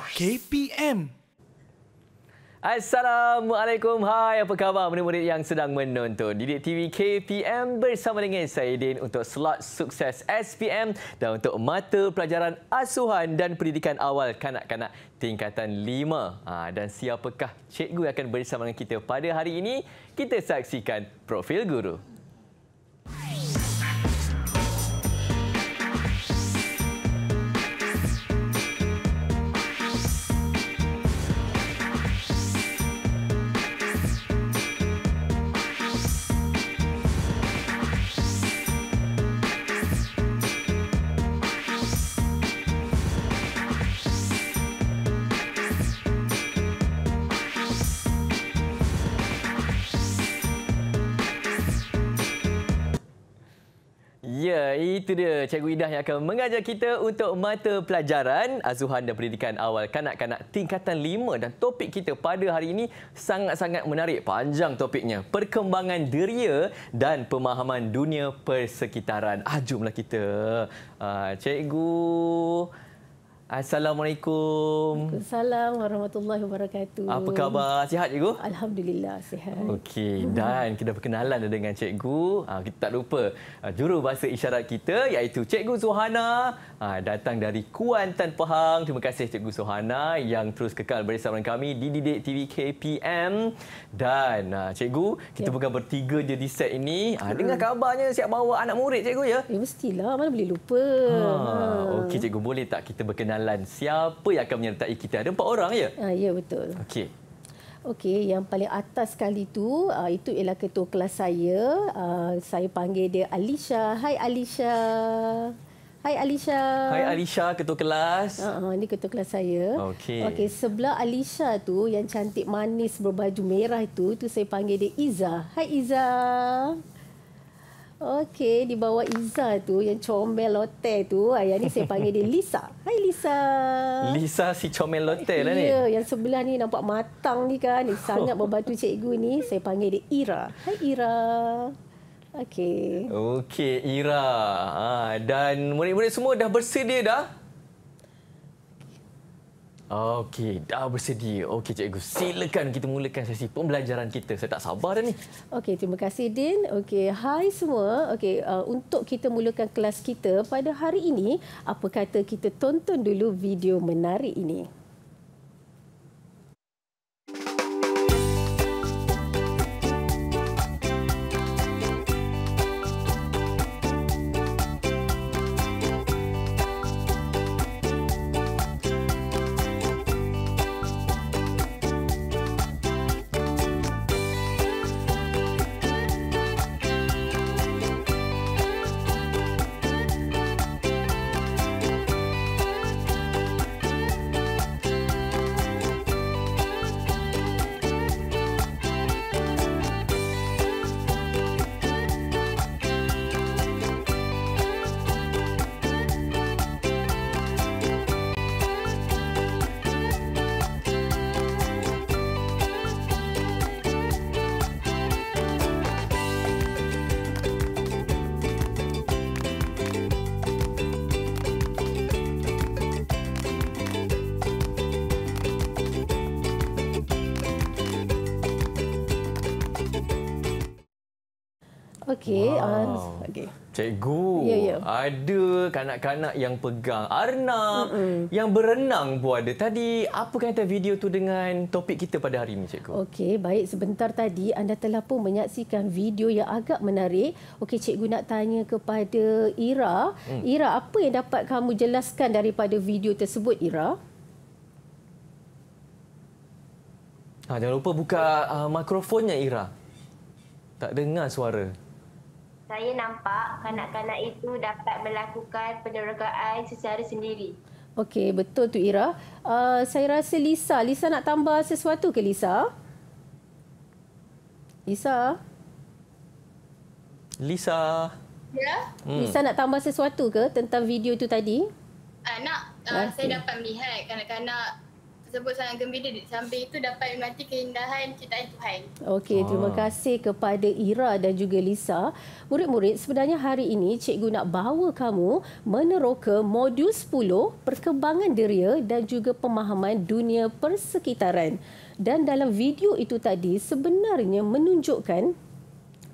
KPM. Assalamualaikum. Hai, apa khabar murid-murid yang sedang menonton? Didik TV KPM bersama dengan saya, Din, untuk slot sukses SPM dan untuk mata pelajaran asuhan dan pendidikan awal kanak-kanak tingkatan 5. Ha, dan siapakah cikgu yang akan bersama dengan kita pada hari ini? Kita saksikan profil guru. Hai. itu dia Cikgu Idah yang akan mengajar kita untuk mata pelajaran Azuhan dan Pendidikan Awal Kanak-Kanak Tingkatan 5 dan topik kita pada hari ini sangat-sangat menarik. Panjang topiknya. Perkembangan deria dan pemahaman dunia persekitaran. Ah, jomlah kita. Ah, Cikgu... Assalamualaikum. Assalamualaikum warahmatullahi wabarakatuh. Apa khabar? Sihat cikgu? Alhamdulillah sihat. Okey, dan kita berkenalan dengan cikgu. Ah, kita tak lupa ah, juru bahasa isyarat kita iaitu cikgu Zuhana ah, datang dari Kuantan Pahang. Terima kasih cikgu Zuhana yang terus kekal bersama dengan kami di Didik TV KPM. Dan cikgu, kita ya. bukan bertiga je di set ini. dengar kabarnya siap bawa anak murid cikgu ya. Ya mestilah, mana boleh lupa. Ha, Okey cikgu, boleh tak kita berkenalan soalan siapa yang akan menyertai kita. Ada empat orang ya? Ha, ya, betul. Okey. Okey, yang paling atas sekali tu uh, itu ialah ketua kelas saya. Uh, saya panggil dia Alisha. Hai Alisha. Hai Alisha. Hai Alisha, ketua kelas. uh-uh, ini ketua kelas saya. Okey. Okey, sebelah Alisha tu yang cantik manis berbaju merah itu, itu saya panggil dia Iza. Hai Iza. Okey, di bawah Iza tu yang comel lote tu, ayah ni saya panggil dia Lisa. Hai Lisa. Lisa si comel lote lah ni. Ya, yang sebelah ni nampak matang ni kan. Dia sangat membantu cikgu ni. Saya panggil dia Ira. Hai Ira. Okey. Okey, Ira. Ha, dan murid-murid semua dah bersedia dah Okey, dah bersedia. Okey, cikgu, silakan kita mulakan sesi pembelajaran kita. Saya tak sabar dah ni. Okey, terima kasih Din. Okey, hai semua. Okey, uh, untuk kita mulakan kelas kita pada hari ini, apa kata kita tonton dulu video menarik ini? Okey. Wow. Uh, okay. Cikgu, yeah, yeah. ada kanak-kanak yang pegang arnab, mm -mm. yang berenang pun ada. Tadi, apa kata video tu dengan topik kita pada hari ini, Cikgu? Okey, baik. Sebentar tadi, anda telah pun menyaksikan video yang agak menarik. Okey, Cikgu nak tanya kepada Ira. Mm. Ira, apa yang dapat kamu jelaskan daripada video tersebut, Ira? Ha, jangan lupa buka uh, mikrofonnya, Ira. Tak dengar suara saya nampak kanak-kanak itu dapat melakukan penerogaan secara sendiri. Okey, betul tu Ira. Uh, saya rasa Lisa, Lisa nak tambah sesuatu ke Lisa? Lisa? Lisa? Ya? Hmm. Lisa nak tambah sesuatu ke tentang video itu tadi? Uh, nak. Uh, saya dapat melihat kanak-kanak tersebut sangat gembira di samping itu dapat menikmati keindahan ciptaan Tuhan. Okey, ah. terima kasih kepada Ira dan juga Lisa. Murid-murid, sebenarnya hari ini cikgu nak bawa kamu meneroka modul 10 perkembangan deria dan juga pemahaman dunia persekitaran. Dan dalam video itu tadi sebenarnya menunjukkan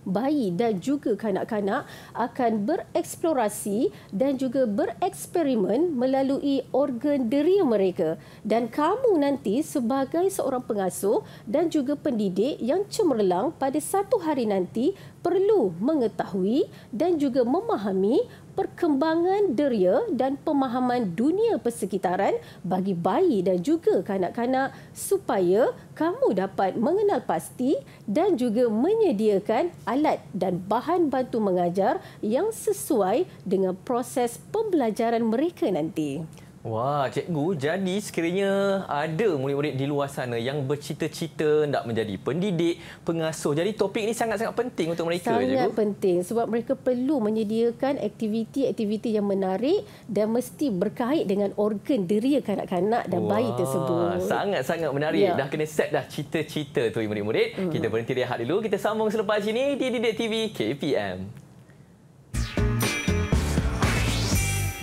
bayi dan juga kanak-kanak akan bereksplorasi dan juga bereksperimen melalui organ deria mereka dan kamu nanti sebagai seorang pengasuh dan juga pendidik yang cemerlang pada satu hari nanti perlu mengetahui dan juga memahami perkembangan deria dan pemahaman dunia persekitaran bagi bayi dan juga kanak-kanak supaya kamu dapat mengenal pasti dan juga menyediakan alat dan bahan bantu mengajar yang sesuai dengan proses pembelajaran mereka nanti. Wah, cikgu, jadi sekiranya ada murid-murid di luar sana yang bercita-cita nak menjadi pendidik, pengasuh. Jadi topik ini sangat-sangat penting untuk mereka, sangat cikgu. penting sebab mereka perlu menyediakan aktiviti-aktiviti yang menarik dan mesti berkait dengan organ deria kanak-kanak dan Wah, bayi tersebut. Sangat-sangat menarik. Ya. Dah kena set dah cita-cita tu murid-murid. Hmm. Kita berhenti rehat dulu. Kita sambung selepas ini di Didik TV KPM.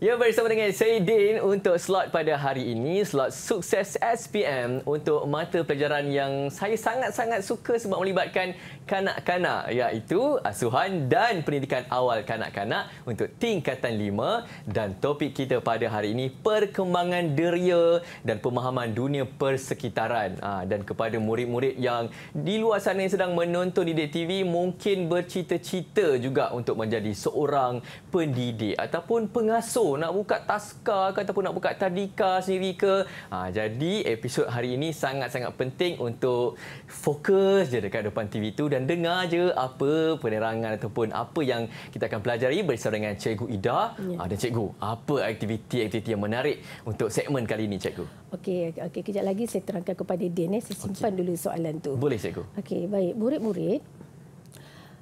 Ya bersama dengan saya Din untuk slot pada hari ini slot sukses SPM untuk mata pelajaran yang saya sangat-sangat suka sebab melibatkan kanak-kanak iaitu asuhan dan pendidikan awal kanak-kanak untuk tingkatan 5 dan topik kita pada hari ini perkembangan deria dan pemahaman dunia persekitaran ha, dan kepada murid-murid yang di luar sana yang sedang menonton di TV mungkin bercita-cita juga untuk menjadi seorang pendidik ataupun pengasuh nak buka taska ke ataupun nak buka tadika sendiri ke. Ha, jadi episod hari ini sangat-sangat penting untuk fokus je dekat depan TV tu dan dengar je apa penerangan ataupun apa yang kita akan pelajari bersama dengan Cikgu Ida ya. Ha, dan Cikgu. Apa aktiviti-aktiviti yang menarik untuk segmen kali ini Cikgu? okay okay kejap lagi saya terangkan kepada Din eh. Saya simpan okay. dulu soalan tu. Boleh Cikgu. Okey, baik. Murid-murid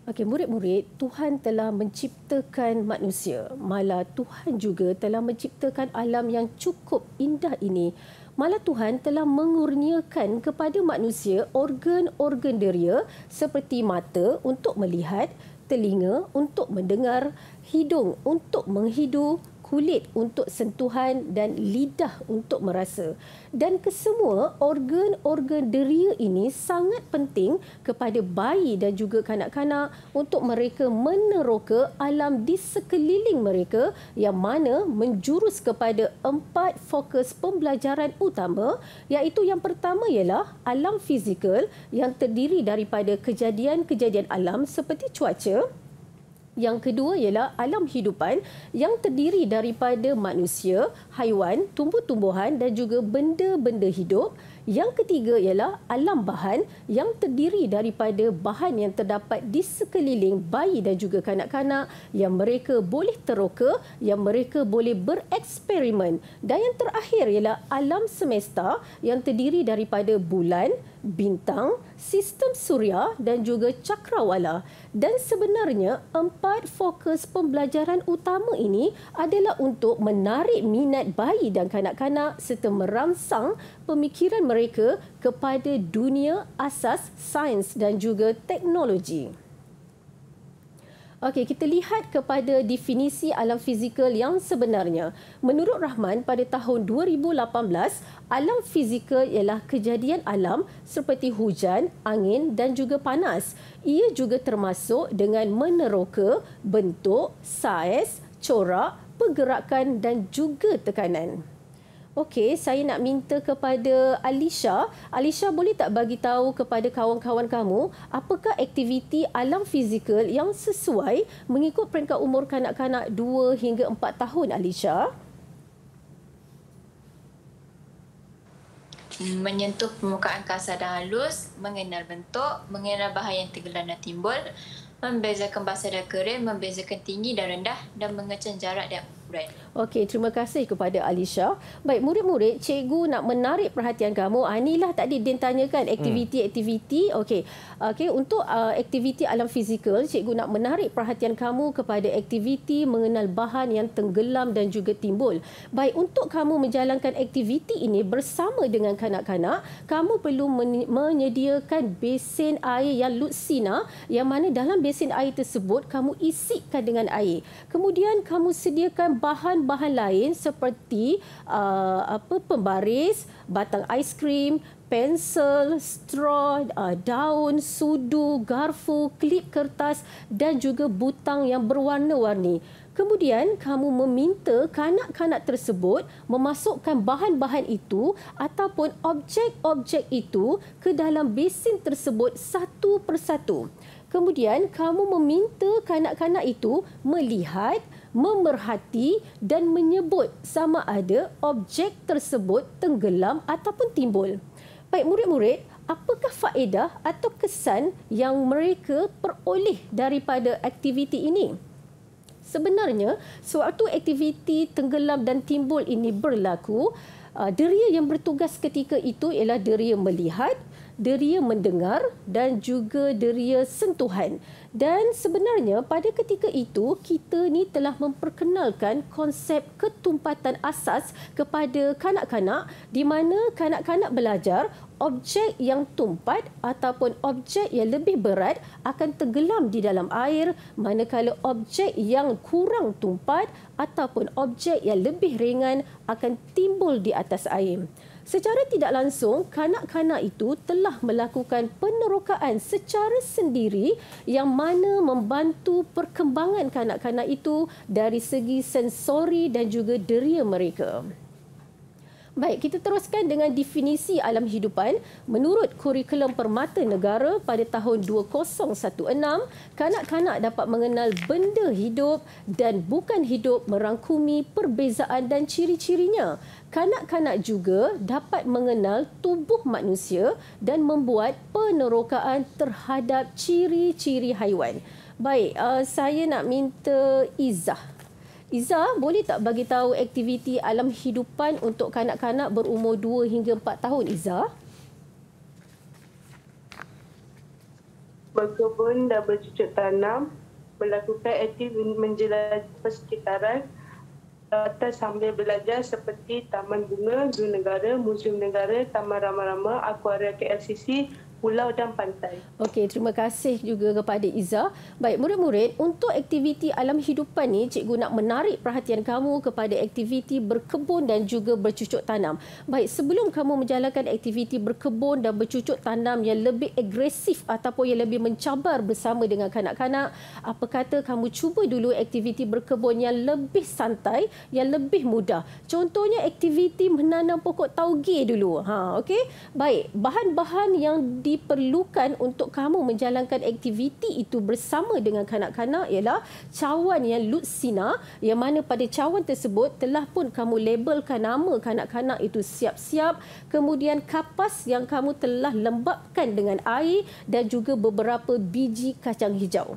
Okey, murid-murid, Tuhan telah menciptakan manusia. Malah Tuhan juga telah menciptakan alam yang cukup indah ini. Malah Tuhan telah mengurniakan kepada manusia organ-organ deria seperti mata untuk melihat, telinga untuk mendengar, hidung untuk menghidu, kulit untuk sentuhan dan lidah untuk merasa. Dan kesemua organ-organ deria ini sangat penting kepada bayi dan juga kanak-kanak untuk mereka meneroka alam di sekeliling mereka yang mana menjurus kepada empat fokus pembelajaran utama iaitu yang pertama ialah alam fizikal yang terdiri daripada kejadian-kejadian alam seperti cuaca, yang kedua ialah alam hidupan yang terdiri daripada manusia, haiwan, tumbuh-tumbuhan dan juga benda-benda hidup. Yang ketiga ialah alam bahan yang terdiri daripada bahan yang terdapat di sekeliling bayi dan juga kanak-kanak yang mereka boleh teroka, yang mereka boleh bereksperimen. Dan yang terakhir ialah alam semesta yang terdiri daripada bulan, bintang, sistem suria dan juga cakrawala. Dan sebenarnya empat fokus pembelajaran utama ini adalah untuk menarik minat bayi dan kanak-kanak serta merangsang pemikiran mereka kepada dunia asas sains dan juga teknologi. Okey, kita lihat kepada definisi alam fizikal yang sebenarnya. Menurut Rahman, pada tahun 2018, alam fizikal ialah kejadian alam seperti hujan, angin dan juga panas. Ia juga termasuk dengan meneroka bentuk, saiz, corak, pergerakan dan juga tekanan. Okey, saya nak minta kepada Alisha. Alisha boleh tak bagi tahu kepada kawan-kawan kamu apakah aktiviti alam fizikal yang sesuai mengikut peringkat umur kanak-kanak 2 hingga 4 tahun, Alisha? Menyentuh permukaan kasar dan halus, mengenal bentuk, mengenal bahan yang tenggelam dan timbul, membezakan basah dan kering, membezakan tinggi dan rendah dan mengecam jarak dan brand. Okey, terima kasih kepada Alisha. Baik, murid-murid, cikgu nak menarik perhatian kamu. Ah, inilah tadi Din tanyakan aktiviti-aktiviti. Hmm. Okey, okay, untuk uh, aktiviti alam fizikal, cikgu nak menarik perhatian kamu kepada aktiviti mengenal bahan yang tenggelam dan juga timbul. Baik, untuk kamu menjalankan aktiviti ini bersama dengan kanak-kanak, kamu perlu men- menyediakan besin air yang lutsina yang mana dalam besin air tersebut kamu isikan dengan air. Kemudian kamu sediakan bahan-bahan lain seperti uh, apa pembaris, batang aiskrim, pensel, straw, uh, daun, sudu, garfu, klip kertas dan juga butang yang berwarna-warni. Kemudian kamu meminta kanak-kanak tersebut memasukkan bahan-bahan itu ataupun objek-objek itu ke dalam besin tersebut satu persatu. Kemudian kamu meminta kanak-kanak itu melihat memerhati dan menyebut sama ada objek tersebut tenggelam ataupun timbul. Baik murid-murid, apakah faedah atau kesan yang mereka peroleh daripada aktiviti ini? Sebenarnya, sewaktu aktiviti tenggelam dan timbul ini berlaku, uh, deria yang bertugas ketika itu ialah deria melihat, deria mendengar dan juga deria sentuhan. Dan sebenarnya pada ketika itu kita ni telah memperkenalkan konsep ketumpatan asas kepada kanak-kanak di mana kanak-kanak belajar objek yang tumpat ataupun objek yang lebih berat akan tenggelam di dalam air manakala objek yang kurang tumpat ataupun objek yang lebih ringan akan timbul di atas air. Secara tidak langsung, kanak-kanak itu telah melakukan penerokaan secara sendiri yang mana membantu perkembangan kanak-kanak itu dari segi sensori dan juga deria mereka. Baik, kita teruskan dengan definisi alam hidupan. Menurut kurikulum permata negara pada tahun 2016, kanak-kanak dapat mengenal benda hidup dan bukan hidup merangkumi perbezaan dan ciri-cirinya. Kanak-kanak juga dapat mengenal tubuh manusia dan membuat penerokaan terhadap ciri-ciri haiwan. Baik, uh, saya nak minta Izzah Iza boleh tak bagi tahu aktiviti alam hidupan untuk kanak-kanak berumur 2 hingga 4 tahun Iza? Berkebun dan bercucuk tanam, melakukan aktiviti menjelajah persekitaran atas sambil belajar seperti Taman Bunga, Zoo Negara, Museum Negara, Taman Rama-Rama, Akuaria KLCC, pulau dan pantai. Okey, terima kasih juga kepada Iza. Baik, murid-murid, untuk aktiviti alam hidupan ni, cikgu nak menarik perhatian kamu kepada aktiviti berkebun dan juga bercucuk tanam. Baik, sebelum kamu menjalankan aktiviti berkebun dan bercucuk tanam yang lebih agresif ataupun yang lebih mencabar bersama dengan kanak-kanak, apa kata kamu cuba dulu aktiviti berkebun yang lebih santai, yang lebih mudah. Contohnya aktiviti menanam pokok tauge dulu. Ha, okey. Baik, bahan-bahan yang diperlukan untuk kamu menjalankan aktiviti itu bersama dengan kanak-kanak ialah cawan yang lutsina yang mana pada cawan tersebut telah pun kamu labelkan nama kanak-kanak itu siap-siap kemudian kapas yang kamu telah lembapkan dengan air dan juga beberapa biji kacang hijau.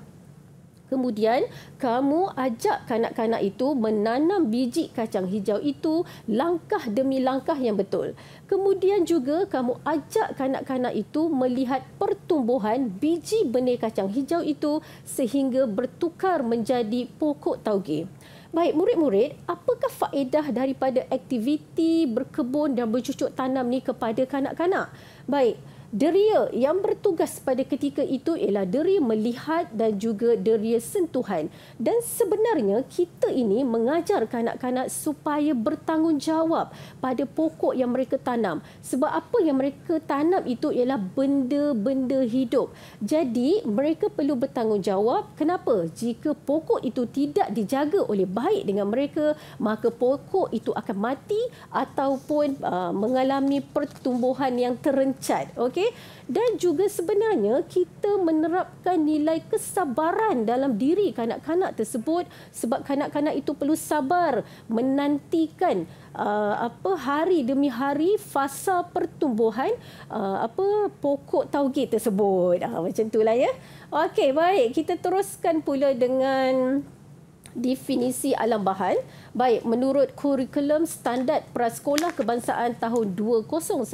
Kemudian kamu ajak kanak-kanak itu menanam biji kacang hijau itu langkah demi langkah yang betul. Kemudian juga kamu ajak kanak-kanak itu melihat pertumbuhan biji benih kacang hijau itu sehingga bertukar menjadi pokok tauge. Baik, murid-murid, apakah faedah daripada aktiviti berkebun dan bercucuk tanam ni kepada kanak-kanak? Baik, Deria yang bertugas pada ketika itu ialah deria melihat dan juga deria sentuhan. Dan sebenarnya kita ini mengajar kanak-kanak supaya bertanggungjawab pada pokok yang mereka tanam. Sebab apa yang mereka tanam itu ialah benda-benda hidup. Jadi mereka perlu bertanggungjawab kenapa? Jika pokok itu tidak dijaga oleh baik dengan mereka, maka pokok itu akan mati ataupun uh, mengalami pertumbuhan yang terencat. Okay? okey dan juga sebenarnya kita menerapkan nilai kesabaran dalam diri kanak-kanak tersebut sebab kanak-kanak itu perlu sabar menantikan uh, apa hari demi hari fasa pertumbuhan uh, apa pokok tauge tersebut uh, macam itulah ya okey baik kita teruskan pula dengan definisi alam bahan Baik, menurut kurikulum standard prasekolah kebangsaan tahun 2016,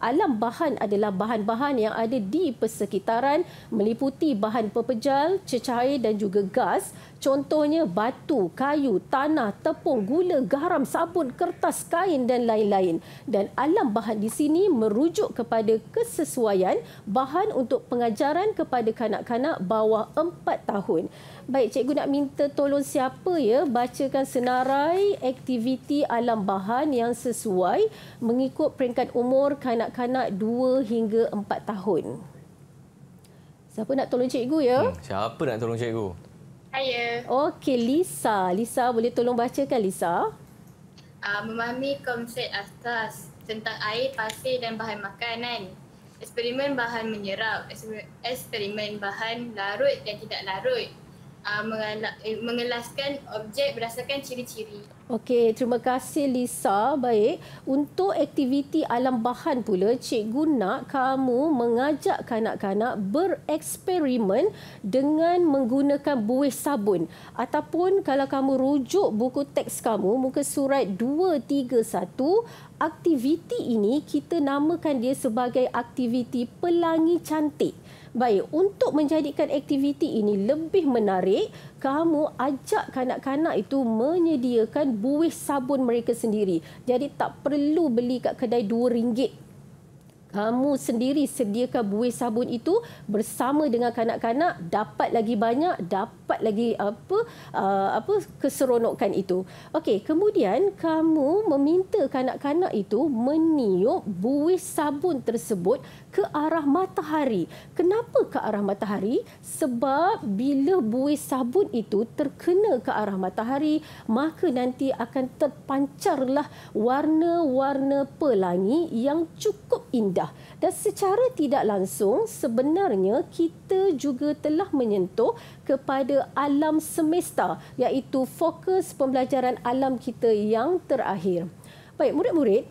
alam bahan adalah bahan-bahan yang ada di persekitaran meliputi bahan pepejal, cecair dan juga gas. Contohnya batu, kayu, tanah, tepung, gula, garam, sabun, kertas, kain dan lain-lain. Dan alam bahan di sini merujuk kepada kesesuaian bahan untuk pengajaran kepada kanak-kanak bawah 4 tahun. Baik, cikgu nak minta tolong siapa ya bacakan senarai aktiviti alam bahan yang sesuai mengikut peringkat umur kanak-kanak 2 hingga 4 tahun. Siapa nak tolong cikgu ya? Hmm, siapa nak tolong cikgu? Saya. Okey, Lisa. Lisa boleh tolong bacakan Lisa? Uh, memahami konsep asas tentang air, pasir dan bahan makanan. Eksperimen bahan menyerap, eksperimen bahan larut dan tidak larut uh, eh, mengelaskan objek berdasarkan ciri-ciri. Okey, terima kasih Lisa. Baik, untuk aktiviti alam bahan pula, cikgu nak kamu mengajak kanak-kanak bereksperimen dengan menggunakan buih sabun. Ataupun kalau kamu rujuk buku teks kamu, muka surat 231, aktiviti ini kita namakan dia sebagai aktiviti pelangi cantik. Baik, untuk menjadikan aktiviti ini lebih menarik, kamu ajak kanak-kanak itu menyediakan buih sabun mereka sendiri. Jadi tak perlu beli kat kedai RM2 kamu sendiri sediakan buih sabun itu bersama dengan kanak-kanak dapat lagi banyak dapat lagi apa uh, apa keseronokan itu okey kemudian kamu meminta kanak-kanak itu meniup buih sabun tersebut ke arah matahari kenapa ke arah matahari sebab bila buih sabun itu terkena ke arah matahari maka nanti akan terpancarlah warna-warna pelangi yang cukup indah lidah. Dan secara tidak langsung sebenarnya kita juga telah menyentuh kepada alam semesta iaitu fokus pembelajaran alam kita yang terakhir. Baik, murid-murid,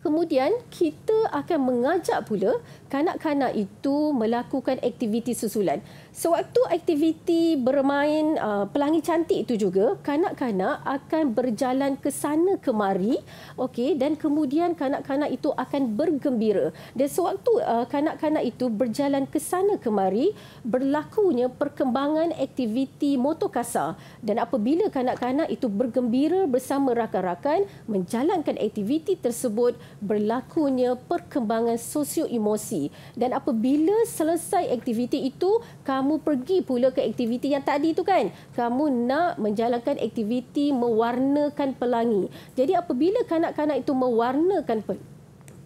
kemudian kita akan mengajak pula kanak-kanak itu melakukan aktiviti susulan. Sewaktu aktiviti bermain uh, pelangi cantik itu juga, kanak-kanak akan berjalan ke sana kemari, okay. dan kemudian kanak-kanak itu akan bergembira. Dan sewaktu uh, kanak-kanak itu berjalan ke sana kemari, berlakunya perkembangan aktiviti motor kasar. Dan apabila kanak-kanak itu bergembira bersama rakan-rakan menjalankan aktiviti tersebut, berlakunya perkembangan sosio-emosi dan apabila selesai aktiviti itu kamu pergi pula ke aktiviti yang tadi itu kan kamu nak menjalankan aktiviti mewarnakan pelangi jadi apabila kanak-kanak itu mewarnakan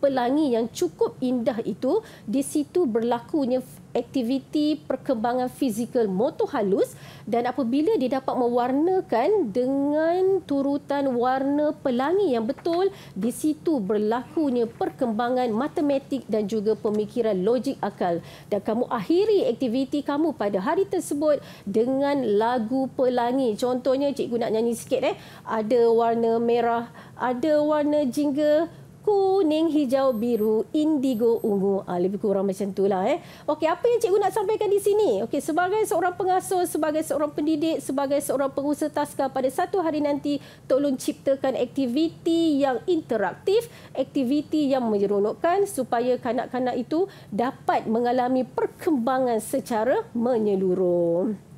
pelangi yang cukup indah itu di situ berlakunya aktiviti perkembangan fizikal motor halus dan apabila dia dapat mewarnakan dengan turutan warna pelangi yang betul di situ berlakunya perkembangan matematik dan juga pemikiran logik akal dan kamu akhiri aktiviti kamu pada hari tersebut dengan lagu pelangi contohnya cikgu nak nyanyi sikit eh ada warna merah ada warna jingga kuning, hijau, biru, indigo, ungu. Ha, lebih kurang macam itulah. Eh. Okay apa yang cikgu nak sampaikan di sini? Okay sebagai seorang pengasuh, sebagai seorang pendidik, sebagai seorang pengusaha taska pada satu hari nanti, tolong ciptakan aktiviti yang interaktif, aktiviti yang menyeronokkan supaya kanak-kanak itu dapat mengalami perkembangan secara menyeluruh.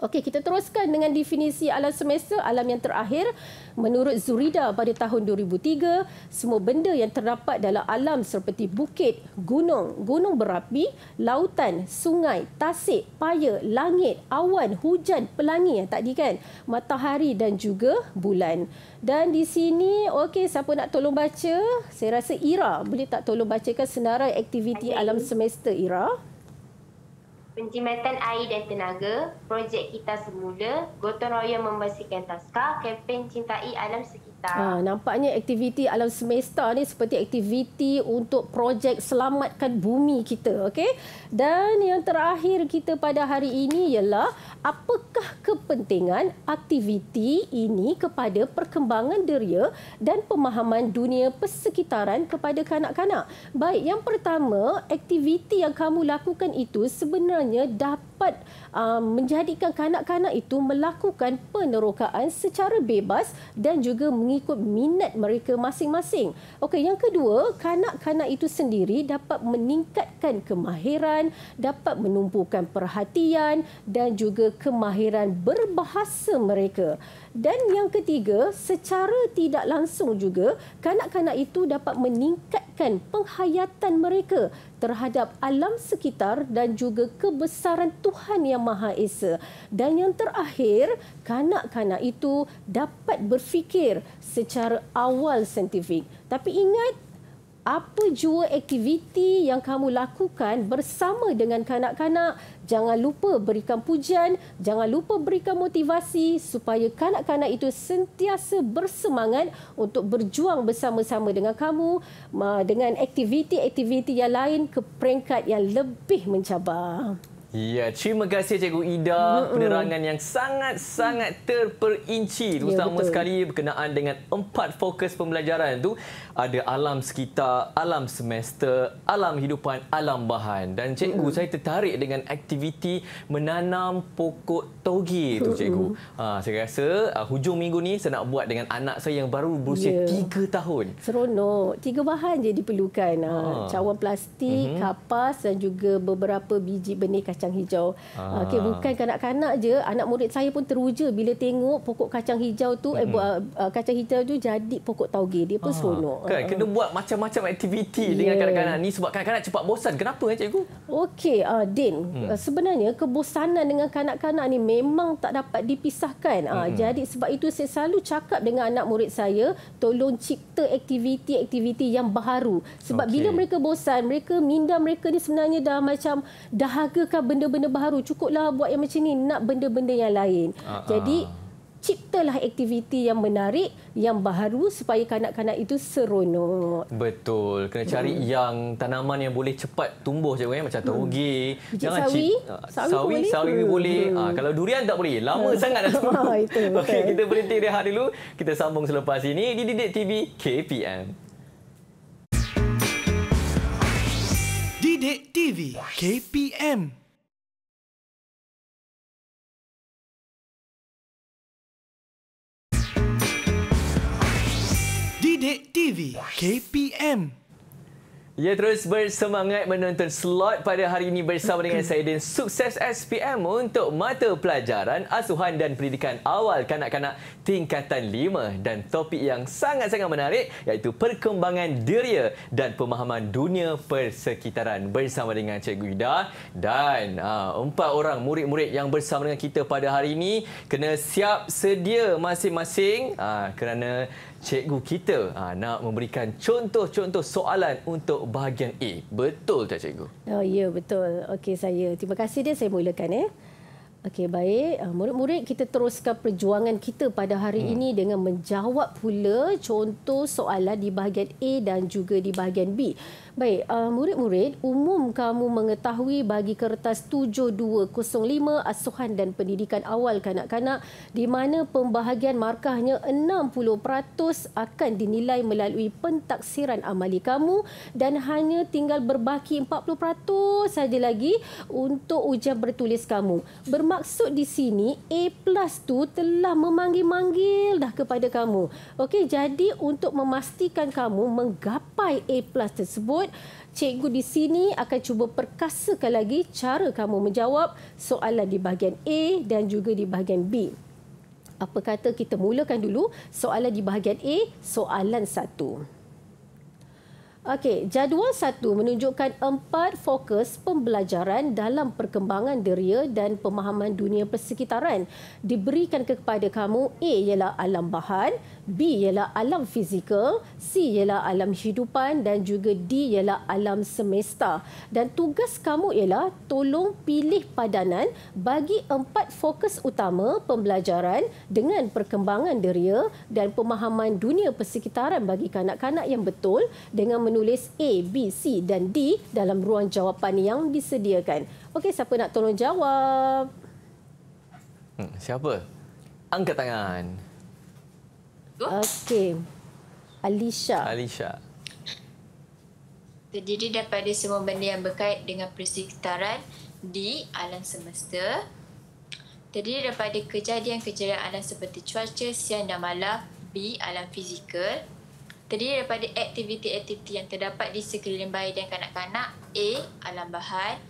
Okey, kita teruskan dengan definisi alam semesta, alam yang terakhir. Menurut Zurida pada tahun 2003, semua benda yang terdapat dalam alam seperti bukit, gunung, gunung berapi, lautan, sungai, tasik, paya, langit, awan, hujan, pelangi yang tadi kan, matahari dan juga bulan. Dan di sini, okey, siapa nak tolong baca? Saya rasa Ira boleh tak tolong bacakan senarai aktiviti okay. alam semesta, Ira? penjimatan air dan tenaga, projek kita semula, gotong royong membersihkan taska, kempen cintai alam sekitar kita. Ha, ah, nampaknya aktiviti alam semesta ni seperti aktiviti untuk projek selamatkan bumi kita. Okay? Dan yang terakhir kita pada hari ini ialah apakah kepentingan aktiviti ini kepada perkembangan deria dan pemahaman dunia persekitaran kepada kanak-kanak? Baik, yang pertama, aktiviti yang kamu lakukan itu sebenarnya dapat uh, menjadikan kanak-kanak itu melakukan penerokaan secara bebas dan juga mengikut minat mereka masing-masing. Okey, yang kedua, kanak-kanak itu sendiri dapat meningkatkan kemahiran, dapat menumpukan perhatian dan juga kemahiran berbahasa mereka. Dan yang ketiga, secara tidak langsung juga, kanak-kanak itu dapat meningkatkan penghayatan mereka terhadap alam sekitar dan juga kebesaran Tuhan Yang Maha Esa. Dan yang terakhir, kanak-kanak itu dapat berfikir secara awal saintifik. Tapi ingat, apa jua aktiviti yang kamu lakukan bersama dengan kanak-kanak, jangan lupa berikan pujian, jangan lupa berikan motivasi supaya kanak-kanak itu sentiasa bersemangat untuk berjuang bersama-sama dengan kamu dengan aktiviti-aktiviti yang lain ke peringkat yang lebih mencabar. Ya, terima kasih Cikgu Ida. Penerangan yang sangat-sangat terperinci. Terutama ya, sekali berkenaan dengan empat fokus pembelajaran itu ada alam sekitar, alam semester, alam hidupan, alam bahan. Dan cikgu mm. saya tertarik dengan aktiviti menanam pokok togi itu hmm. cikgu. Ha, saya rasa uh, hujung minggu ni saya nak buat dengan anak saya yang baru berusia yeah. 3 tahun. Seronok. Tiga bahan je diperlukan. Ha. Ha. Cawan plastik, mm-hmm. kapas dan juga beberapa biji benih kacang hijau. Ha. Ha. Ah. Okay, bukan kanak-kanak je, anak murid saya pun teruja bila tengok pokok kacang hijau tu mm-hmm. eh, mhm. ah, ah, kacang hijau tu jadi pokok tauge. Dia pun ha. seronok. Kan? Uh-huh. Kena buat macam-macam aktiviti yeah. dengan kanak-kanak ni sebab kanak-kanak cepat bosan. Kenapa ya, cikgu? Okey, uh, Din. Hmm. Uh, sebenarnya kebosanan dengan kanak-kanak ni memang tak dapat dipisahkan. Uh, hmm. jadi sebab itu saya selalu cakap dengan anak murid saya, tolong cipta aktiviti-aktiviti yang baharu. Sebab okay. bila mereka bosan, mereka minda mereka ni sebenarnya dah macam dahagakan benda-benda baharu. Cukuplah buat yang macam ni, nak benda-benda yang lain. Uh-huh. Jadi ah ciptalah aktiviti yang menarik yang baru supaya kanak-kanak itu seronok. Betul. Kena cari hmm. yang tanaman yang boleh cepat tumbuh cikgu ya macam hmm. toge, jangan sawi. sawi, sawi boleh. Sawi boleh. Ah, hmm. Ha, kalau durian tak boleh. Lama hmm. sangat dah tumbuh. Ah, ha, itu. Okey, kita berhenti rehat dulu. Kita sambung selepas ini di Didik TV KPM. Didik TV KPM. Bidik TV KPM. Ya terus bersemangat menonton slot pada hari ini bersama dengan saya dan sukses SPM untuk mata pelajaran asuhan dan pendidikan awal kanak-kanak tingkatan 5 dan topik yang sangat-sangat menarik iaitu perkembangan diria dan pemahaman dunia persekitaran bersama dengan Cikgu Ida dan uh, empat orang murid-murid yang bersama dengan kita pada hari ini kena siap sedia masing-masing uh, kerana Cikgu kita uh, nak memberikan contoh-contoh soalan untuk bahagian A. Betul tak Cikgu? Oh, ya, betul. Okey, saya. Terima kasih dia. Saya mulakan. Eh. Okey baik ah, murid-murid kita teruskan perjuangan kita pada hari hmm. ini dengan menjawab pula contoh soalan di bahagian A dan juga di bahagian B. Baik, uh, murid-murid, umum kamu mengetahui bagi kertas 7205 Asuhan dan Pendidikan Awal Kanak-kanak di mana pembahagian markahnya 60% akan dinilai melalui pentaksiran amali kamu dan hanya tinggal berbaki 40% saja lagi untuk ujian bertulis kamu. Bermaksud di sini A+ tu telah memanggil-manggil dah kepada kamu. Okey, jadi untuk memastikan kamu menggapai A+ tersebut cikgu di sini akan cuba perkasakan lagi cara kamu menjawab soalan di bahagian A dan juga di bahagian B. Apa kata kita mulakan dulu soalan di bahagian A, soalan satu. Okey, jadual satu menunjukkan empat fokus pembelajaran dalam perkembangan deria dan pemahaman dunia persekitaran. Diberikan kepada kamu A ialah alam bahan, B ialah alam fizikal, C ialah alam hidupan dan juga D ialah alam semesta. Dan tugas kamu ialah tolong pilih padanan bagi empat fokus utama pembelajaran dengan perkembangan deria dan pemahaman dunia persekitaran bagi kanak-kanak yang betul dengan menulis A, B, C dan D dalam ruang jawapan yang disediakan. Okey, siapa nak tolong jawab? Hmm, siapa? Angkat tangan. Okey. Alisha. Alisha. Terdiri daripada semua benda yang berkait dengan persekitaran di alam semesta. Terdiri daripada kejadian-kejadian alam seperti cuaca, siang dan malam di alam fizikal. Terdiri daripada aktiviti-aktiviti yang terdapat di sekeliling bayi dan kanak-kanak. A. Alam bahan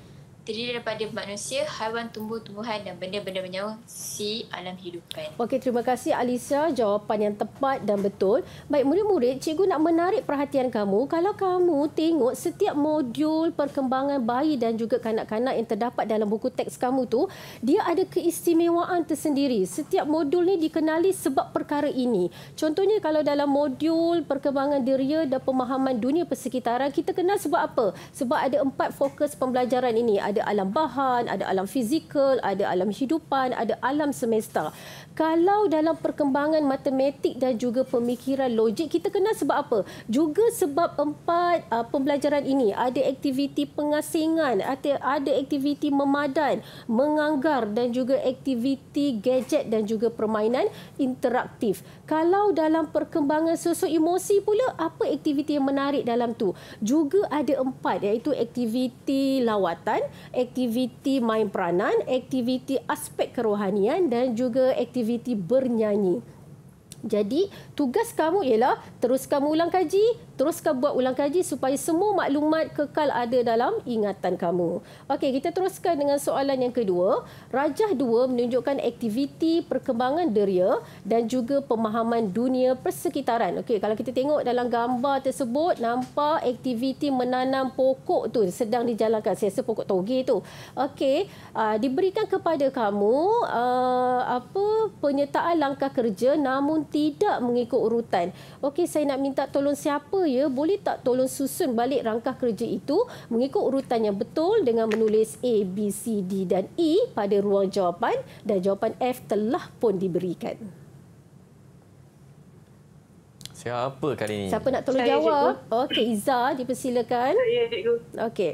terdiri daripada manusia, haiwan, tumbuh-tumbuhan dan benda-benda bernyawa si alam hidupan. Okey, terima kasih Alisa. Jawapan yang tepat dan betul. Baik, murid-murid, cikgu nak menarik perhatian kamu. Kalau kamu tengok setiap modul perkembangan bayi dan juga kanak-kanak yang terdapat dalam buku teks kamu tu, dia ada keistimewaan tersendiri. Setiap modul ni dikenali sebab perkara ini. Contohnya kalau dalam modul perkembangan diria dan pemahaman dunia persekitaran, kita kenal sebab apa? Sebab ada empat fokus pembelajaran ini. Ada ada alam bahan, ada alam fizikal, ada alam hidupan, ada alam semesta kalau dalam perkembangan matematik dan juga pemikiran logik kita kenal sebab apa juga sebab empat uh, pembelajaran ini ada aktiviti pengasingan ada ada aktiviti memadan menganggar dan juga aktiviti gadget dan juga permainan interaktif kalau dalam perkembangan sosio emosi pula apa aktiviti yang menarik dalam tu juga ada empat iaitu aktiviti lawatan aktiviti main peranan aktiviti aspek kerohanian dan juga aktiviti aktiviti bernyanyi. Jadi tugas kamu ialah teruskan mengulang kaji, teruskan buat ulang kaji supaya semua maklumat kekal ada dalam ingatan kamu. Okey, kita teruskan dengan soalan yang kedua. Rajah 2 menunjukkan aktiviti perkembangan deria dan juga pemahaman dunia persekitaran. Okey, kalau kita tengok dalam gambar tersebut, nampak aktiviti menanam pokok tu sedang dijalankan. Saya rasa pokok toge tu. Okey, uh, diberikan kepada kamu uh, apa penyertaan langkah kerja namun tidak mengikut urutan. Okey, saya nak minta tolong siapa ya boleh tak tolong susun balik rangka kerja itu mengikut urutan yang betul dengan menulis A B C D dan E pada ruang jawapan dan jawapan F telah pun diberikan. Siapa kali ini? Siapa nak tolong Saya jawab? Okey Iza dipersilakan. Saya cikgu. Okey.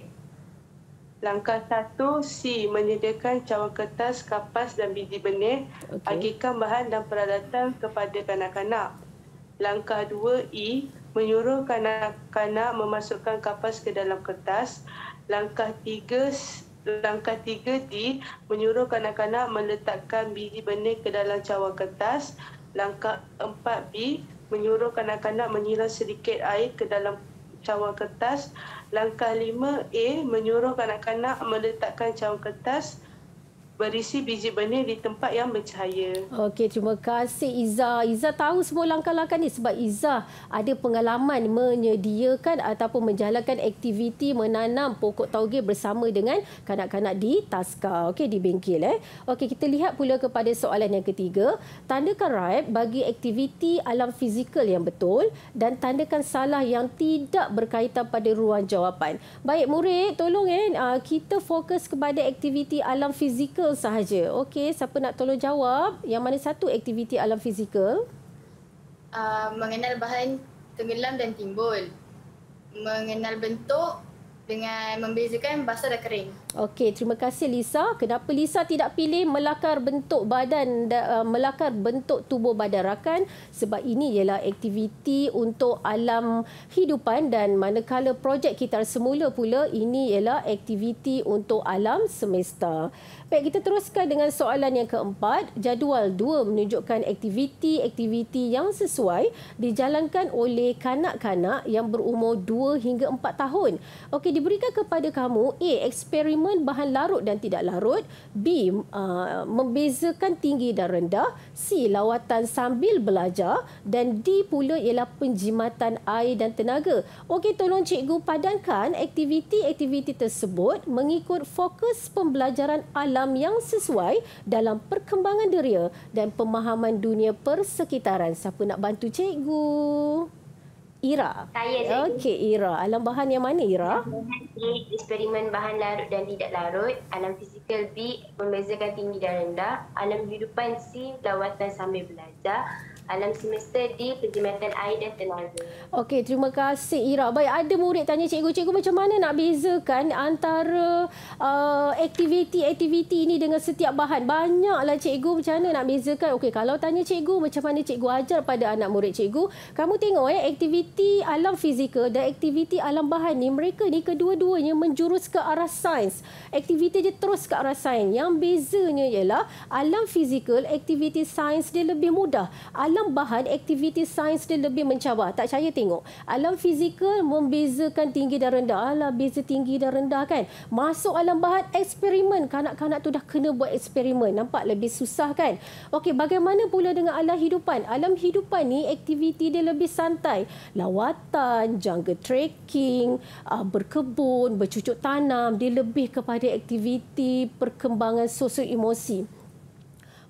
Langkah satu, C. Menyediakan cawan kertas, kapas dan biji benih. Okay. Agihkan bahan dan peralatan kepada kanak-kanak. Langkah dua, E menyuruh kanak-kanak memasukkan kapas ke dalam kertas. Langkah tiga Langkah tiga d menyuruh kanak-kanak meletakkan biji benih ke dalam cawan kertas. Langkah empat b menyuruh kanak-kanak menyiram sedikit air ke dalam cawan kertas. Langkah lima a e, menyuruh kanak-kanak meletakkan cawan kertas berisi biji benih di tempat yang bercahaya. Okey, terima kasih Iza. Iza tahu semua langkah-langkah ni sebab Iza ada pengalaman menyediakan ataupun menjalankan aktiviti menanam pokok tauge bersama dengan kanak-kanak di Taska, okey di bengkel eh. Okey, kita lihat pula kepada soalan yang ketiga. Tandakan right bagi aktiviti alam fizikal yang betul dan tandakan salah yang tidak berkaitan pada ruang jawapan. Baik murid, tolong eh ah, kita fokus kepada aktiviti alam fizikal single sahaja. Okey, siapa nak tolong jawab? Yang mana satu aktiviti alam fizikal? Uh, mengenal bahan tenggelam dan timbul. Mengenal bentuk dengan membezakan basah dan kering. Okey, terima kasih Lisa. Kenapa Lisa tidak pilih melakar bentuk badan uh, melakar bentuk tubuh badan rakan? Sebab ini ialah aktiviti untuk alam hidupan dan manakala projek kita semula pula ini ialah aktiviti untuk alam semesta. Baik, kita teruskan dengan soalan yang keempat. Jadual 2 menunjukkan aktiviti-aktiviti yang sesuai dijalankan oleh kanak-kanak yang berumur 2 hingga 4 tahun. Okey, diberikan kepada kamu A. Eksperimen treatment bahan larut dan tidak larut. B. Uh, membezakan tinggi dan rendah. C. Lawatan sambil belajar. Dan D. Pula ialah penjimatan air dan tenaga. Okey, tolong cikgu padankan aktiviti-aktiviti tersebut mengikut fokus pembelajaran alam yang sesuai dalam perkembangan diri dan pemahaman dunia persekitaran. Siapa nak bantu Cikgu. Ira. Saya saya. Okey Ira, alam bahan yang mana Ira? Bahan A, eksperimen bahan larut dan tidak larut. Alam fizikal B, membezakan tinggi dan rendah. Alam hidupan C, lawatan sambil belajar. Alam semesta di penjimatan air dan tenaga. Okey, terima kasih Ira. Baik, ada murid tanya cikgu, cikgu macam mana nak bezakan antara uh, aktiviti-aktiviti ini dengan setiap bahan? Banyaklah cikgu macam mana nak bezakan. Okey, kalau tanya cikgu macam mana cikgu ajar pada anak murid cikgu, kamu tengok ya, aktiviti alam fizikal dan aktiviti alam bahan ni, mereka ni kedua-duanya menjurus ke arah sains. Aktiviti dia terus ke arah sains. Yang bezanya ialah alam fizikal, aktiviti sains dia lebih mudah. Alam alam bahan aktiviti sains dia lebih mencabar. Tak saya tengok. Alam fizikal membezakan tinggi dan rendah. Alah beza tinggi dan rendah kan. Masuk alam bahan eksperimen. Kanak-kanak tu dah kena buat eksperimen. Nampak lebih susah kan? Okey, bagaimana pula dengan alam hidupan? Alam hidupan ni aktiviti dia lebih santai. Lawatan, jungle trekking, ah, berkebun, bercucuk tanam, dia lebih kepada aktiviti perkembangan sosio emosi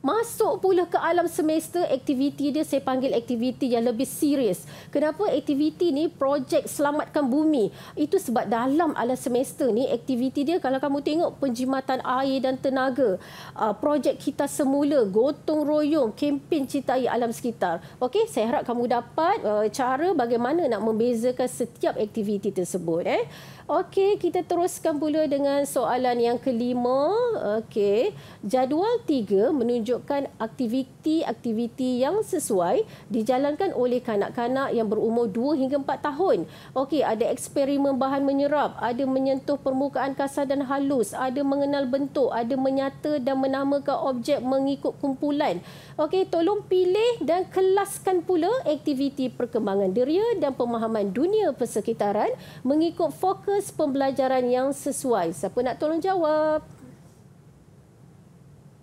masuk pula ke alam semester, aktiviti dia saya panggil aktiviti yang lebih serius kenapa aktiviti ni projek selamatkan bumi itu sebab dalam alam semester ni aktiviti dia kalau kamu tengok penjimatan air dan tenaga uh, projek kita semula gotong royong kempen cintai alam sekitar okey saya harap kamu dapat uh, cara bagaimana nak membezakan setiap aktiviti tersebut eh Okey, kita teruskan pula dengan soalan yang kelima. Okey, jadual tiga menunjukkan aktiviti-aktiviti yang sesuai dijalankan oleh kanak-kanak yang berumur dua hingga empat tahun. Okey, ada eksperimen bahan menyerap, ada menyentuh permukaan kasar dan halus, ada mengenal bentuk, ada menyata dan menamakan objek mengikut kumpulan. Okey, tolong pilih dan kelaskan pula aktiviti perkembangan diri dan pemahaman dunia persekitaran mengikut fokus pembelajaran yang sesuai. Siapa nak tolong jawab?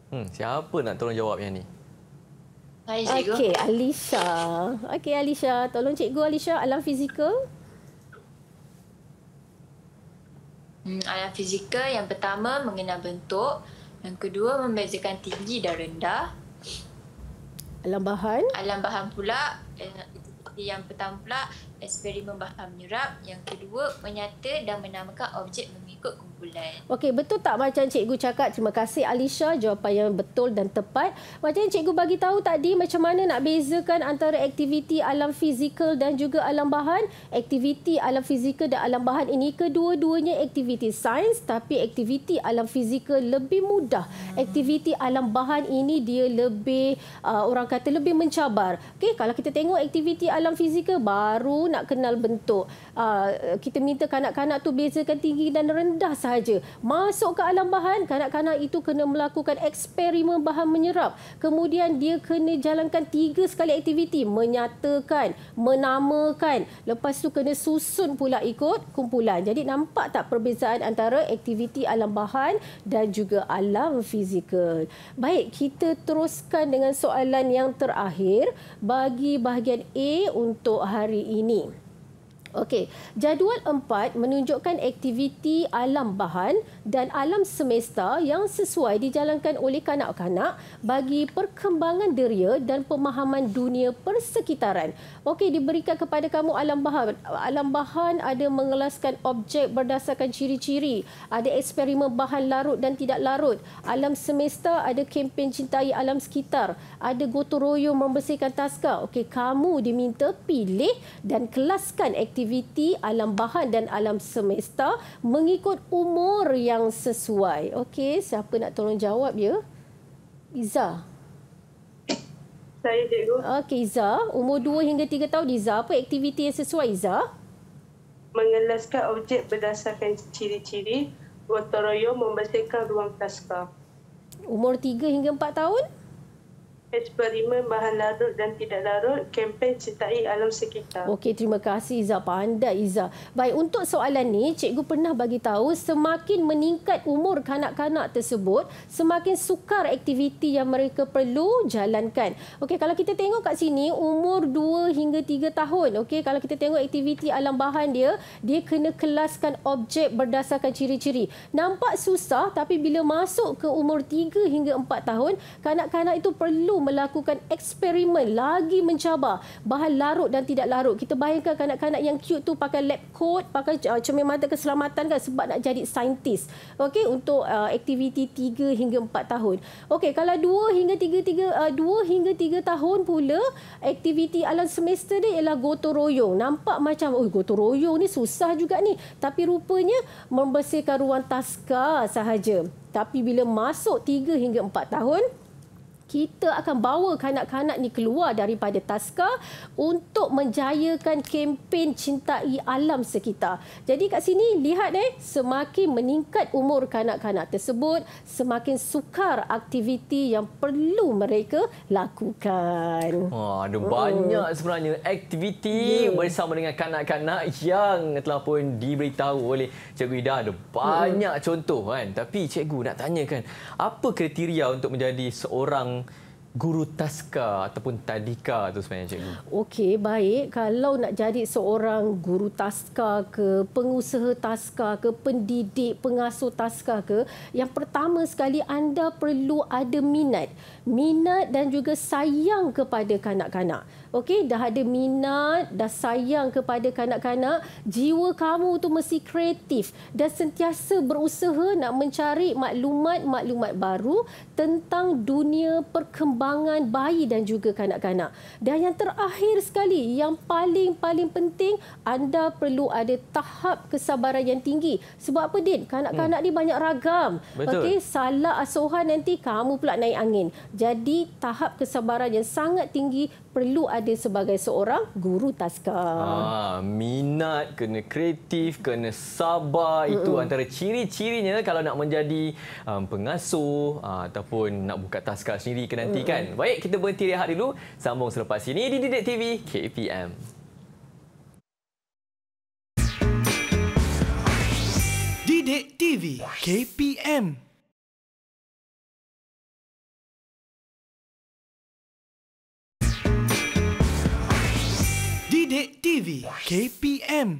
Hmm, siapa nak tolong jawab yang ni? Okey, Alisha. Okey, Alisha, tolong cikgu Alisha alam fizikal. Hmm, alam fizikal yang pertama mengenal bentuk, yang kedua membezakan tinggi dan rendah, alam bahan alam bahan pula yang pertama pula eksperimen bahan menyerap. Yang kedua, menyata dan menamakan objek mengikut kumpulan. Okey, betul tak macam cikgu cakap? Terima kasih Alisha jawapan yang betul dan tepat. Macam cikgu bagi tahu tadi macam mana nak bezakan antara aktiviti alam fizikal dan juga alam bahan? Aktiviti alam fizikal dan alam bahan ini kedua-duanya aktiviti sains tapi aktiviti alam fizikal lebih mudah. Aktiviti alam bahan ini dia lebih uh, orang kata lebih mencabar. Okey, kalau kita tengok aktiviti alam fizikal baru nak kenal bentuk. Uh, kita minta kanak-kanak tu bezakan tinggi dan rendah saja. Masuk ke alam bahan, kanak-kanak itu kena melakukan eksperimen bahan menyerap. Kemudian dia kena jalankan tiga sekali aktiviti. Menyatakan, menamakan. Lepas tu kena susun pula ikut kumpulan. Jadi nampak tak perbezaan antara aktiviti alam bahan dan juga alam fizikal. Baik, kita teruskan dengan soalan yang terakhir bagi bahagian A untuk hari ini. Okey, jadual empat menunjukkan aktiviti alam bahan dan alam semesta yang sesuai dijalankan oleh kanak-kanak bagi perkembangan deria dan pemahaman dunia persekitaran. Okey, diberikan kepada kamu alam bahan. Alam bahan ada mengelaskan objek berdasarkan ciri-ciri. Ada eksperimen bahan larut dan tidak larut. Alam semesta ada kempen cintai alam sekitar. Ada gotong-royong membersihkan taska. Okey, kamu diminta pilih dan kelaskan aktiviti alam bahan dan alam semesta mengikut umur yang yang sesuai. Okey, siapa nak tolong jawab ya? Iza. Saya cikgu. Okey, Iza. Umur 2 hingga 3 tahun, Iza. Apa aktiviti yang sesuai, Iza? Mengelaskan objek berdasarkan ciri-ciri. Gotoroyo membersihkan ruang taska. Umur 3 hingga 4 tahun? eksperimen bahan larut dan tidak larut kempen cintai alam sekitar. Okey, terima kasih Iza pandai Iza. Baik, untuk soalan ni cikgu pernah bagi tahu semakin meningkat umur kanak-kanak tersebut, semakin sukar aktiviti yang mereka perlu jalankan. Okey, kalau kita tengok kat sini umur 2 hingga 3 tahun, okey, kalau kita tengok aktiviti alam bahan dia, dia kena kelaskan objek berdasarkan ciri-ciri. Nampak susah tapi bila masuk ke umur 3 hingga 4 tahun, kanak-kanak itu perlu melakukan eksperimen lagi mencabar bahan larut dan tidak larut. Kita bayangkan kanak-kanak yang cute tu pakai lab coat, pakai uh, cermin mata keselamatan kan sebab nak jadi saintis. Okey untuk uh, aktiviti 3 hingga 4 tahun. Okey kalau 2 hingga 3 3 uh, 2 hingga 3 tahun pula aktiviti alam semester dia ialah gotong-royong. Nampak macam oh gotong-royong ni susah juga ni. Tapi rupanya membersihkan ruang taska sahaja. Tapi bila masuk 3 hingga 4 tahun, kita akan bawa kanak-kanak ni keluar daripada taska untuk menjayakan kempen cintai alam sekitar. Jadi kat sini lihat eh semakin meningkat umur kanak-kanak tersebut semakin sukar aktiviti yang perlu mereka lakukan. Wah, ada hmm. banyak sebenarnya aktiviti yeah. bersama dengan kanak-kanak yang telah pun diberitahu oleh Cikgu Ida ada banyak hmm. contoh kan. Tapi cikgu nak tanyakan apa kriteria untuk menjadi seorang guru taska ataupun tadika tu sebenarnya cikgu? Okey, baik. Kalau nak jadi seorang guru taska ke, pengusaha taska ke, pendidik, pengasuh taska ke, yang pertama sekali anda perlu ada minat. Minat dan juga sayang kepada kanak-kanak okey dah ada minat dah sayang kepada kanak-kanak jiwa kamu tu mesti kreatif dan sentiasa berusaha nak mencari maklumat-maklumat baru tentang dunia perkembangan bayi dan juga kanak-kanak dan yang terakhir sekali yang paling-paling penting anda perlu ada tahap kesabaran yang tinggi sebab apa din kanak-kanak hmm. ni banyak ragam okey salah asuhan nanti kamu pula naik angin jadi tahap kesabaran yang sangat tinggi perlu ada sebagai seorang guru taska. Ah, minat kena kreatif, kena sabar Mm-mm. itu antara ciri-cirinya kalau nak menjadi um, pengasuh uh, ataupun nak buka taska sendiri ke nanti kan. Baik, kita berhenti rehat dulu. Sambung selepas ini di Didik TV KPM. Didik TV KPM. Dek TV KPM.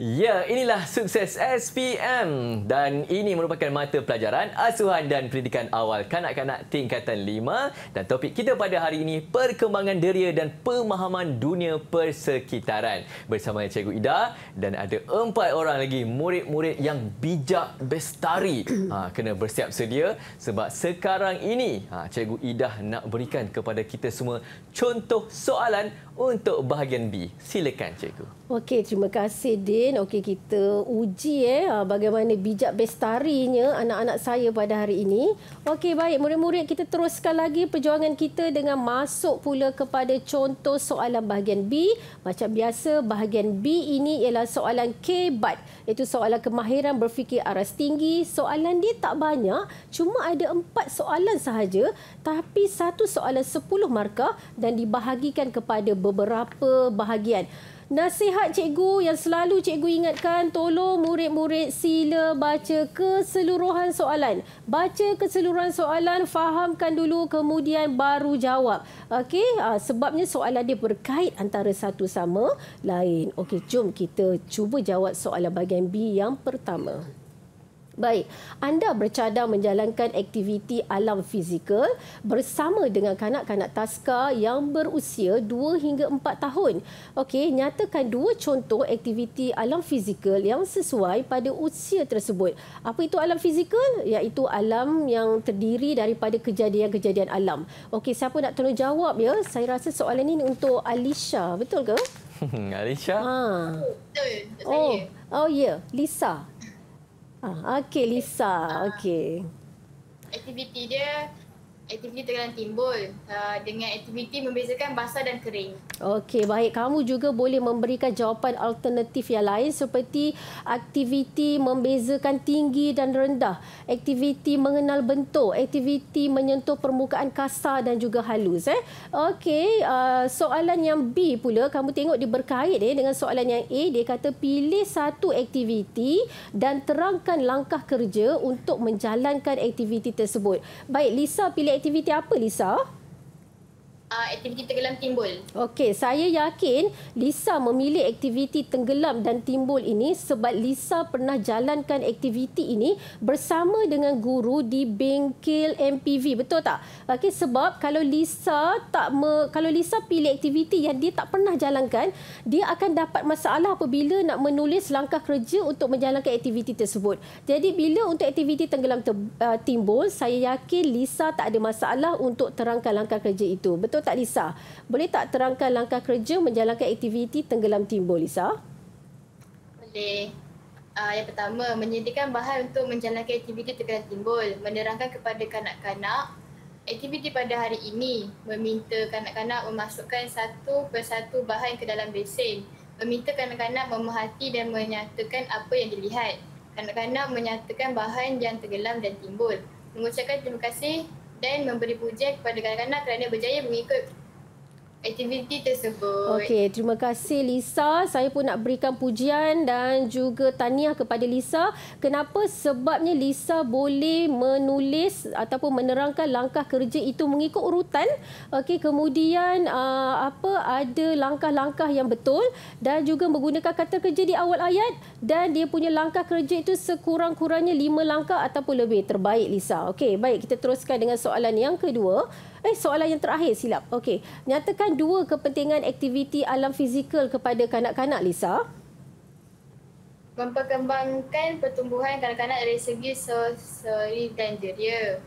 Ya, inilah sukses SPM dan ini merupakan mata pelajaran asuhan dan pendidikan awal kanak-kanak tingkatan 5 dan topik kita pada hari ini perkembangan deria dan pemahaman dunia persekitaran bersama Cikgu Ida dan ada empat orang lagi murid-murid yang bijak bestari ha, kena bersiap sedia sebab sekarang ini ha, Cikgu Ida nak berikan kepada kita semua contoh soalan untuk bahagian B. Silakan cikgu. Okey, terima kasih Din. Okey, kita uji eh ah, bagaimana bijak bestarinya anak-anak saya pada hari ini. Okey, baik murid-murid kita teruskan lagi perjuangan kita dengan masuk pula kepada contoh soalan bahagian B. Macam biasa bahagian B ini ialah soalan kebat iaitu soalan kemahiran berfikir aras tinggi. Soalan dia tak banyak, cuma ada empat soalan sahaja tetapi satu soalan 10 markah dan dibahagikan kepada beberapa bahagian. Nasihat cikgu yang selalu cikgu ingatkan, tolong murid-murid sila baca keseluruhan soalan. Baca keseluruhan soalan, fahamkan dulu kemudian baru jawab. Okey, ah, sebabnya soalan dia berkait antara satu sama lain. Okey, jom kita cuba jawab soalan bahagian B yang pertama. Baik, anda bercadang menjalankan aktiviti alam fizikal bersama dengan kanak-kanak taska yang berusia 2 hingga 4 tahun. Okey, nyatakan dua contoh aktiviti alam fizikal yang sesuai pada usia tersebut. Apa itu alam fizikal? Iaitu alam yang terdiri daripada kejadian-kejadian alam. Okey, siapa nak tolong jawab ya? Saya rasa soalan ini untuk Alisha, betul ke? Alisha? Ha. Oh, oh ya, yeah. Lisa. Ah, okay, Lisa. Okay. Aktiviti dia aktiviti tekanan timbul uh, dengan aktiviti membezakan basah dan kering. Okey, baik. Kamu juga boleh memberikan jawapan alternatif yang lain seperti aktiviti membezakan tinggi dan rendah, aktiviti mengenal bentuk, aktiviti menyentuh permukaan kasar dan juga halus. Eh? Okey, uh, soalan yang B pula, kamu tengok dia berkait eh, dengan soalan yang A. Dia kata pilih satu aktiviti dan terangkan langkah kerja untuk menjalankan aktiviti tersebut. Baik, Lisa pilih aktiviti apa Lisa? uh, aktiviti tenggelam timbul. Okey, saya yakin Lisa memilih aktiviti tenggelam dan timbul ini sebab Lisa pernah jalankan aktiviti ini bersama dengan guru di bengkel MPV, betul tak? Okey, sebab kalau Lisa tak me, kalau Lisa pilih aktiviti yang dia tak pernah jalankan, dia akan dapat masalah apabila nak menulis langkah kerja untuk menjalankan aktiviti tersebut. Jadi bila untuk aktiviti tenggelam te, uh, timbul, saya yakin Lisa tak ada masalah untuk terangkan langkah kerja itu. Betul betul tak Lisa? Boleh tak terangkan langkah kerja menjalankan aktiviti tenggelam timbul Lisa? Boleh. Uh, yang pertama, menyediakan bahan untuk menjalankan aktiviti tenggelam timbul. Menerangkan kepada kanak-kanak aktiviti pada hari ini meminta kanak-kanak memasukkan satu persatu bahan ke dalam besin. Meminta kanak-kanak memerhati dan menyatakan apa yang dilihat. Kanak-kanak menyatakan bahan yang tenggelam dan timbul. Mengucapkan terima kasih dan memberi pujian kepada kanak-kanak kerana berjaya mengikut aktiviti tersebut. Okey, terima kasih Lisa. Saya pun nak berikan pujian dan juga tahniah kepada Lisa. Kenapa? Sebabnya Lisa boleh menulis ataupun menerangkan langkah kerja itu mengikut urutan. Okey, kemudian uh, apa ada langkah-langkah yang betul dan juga menggunakan kata kerja di awal ayat dan dia punya langkah kerja itu sekurang-kurangnya lima langkah ataupun lebih. Terbaik Lisa. Okey, baik. Kita teruskan dengan soalan yang kedua. Eh, soalan yang terakhir silap. Okey. Nyatakan dua kepentingan aktiviti alam fizikal kepada kanak-kanak, Lisa. Memperkembangkan pertumbuhan kanak-kanak dari segi sosial dan jeria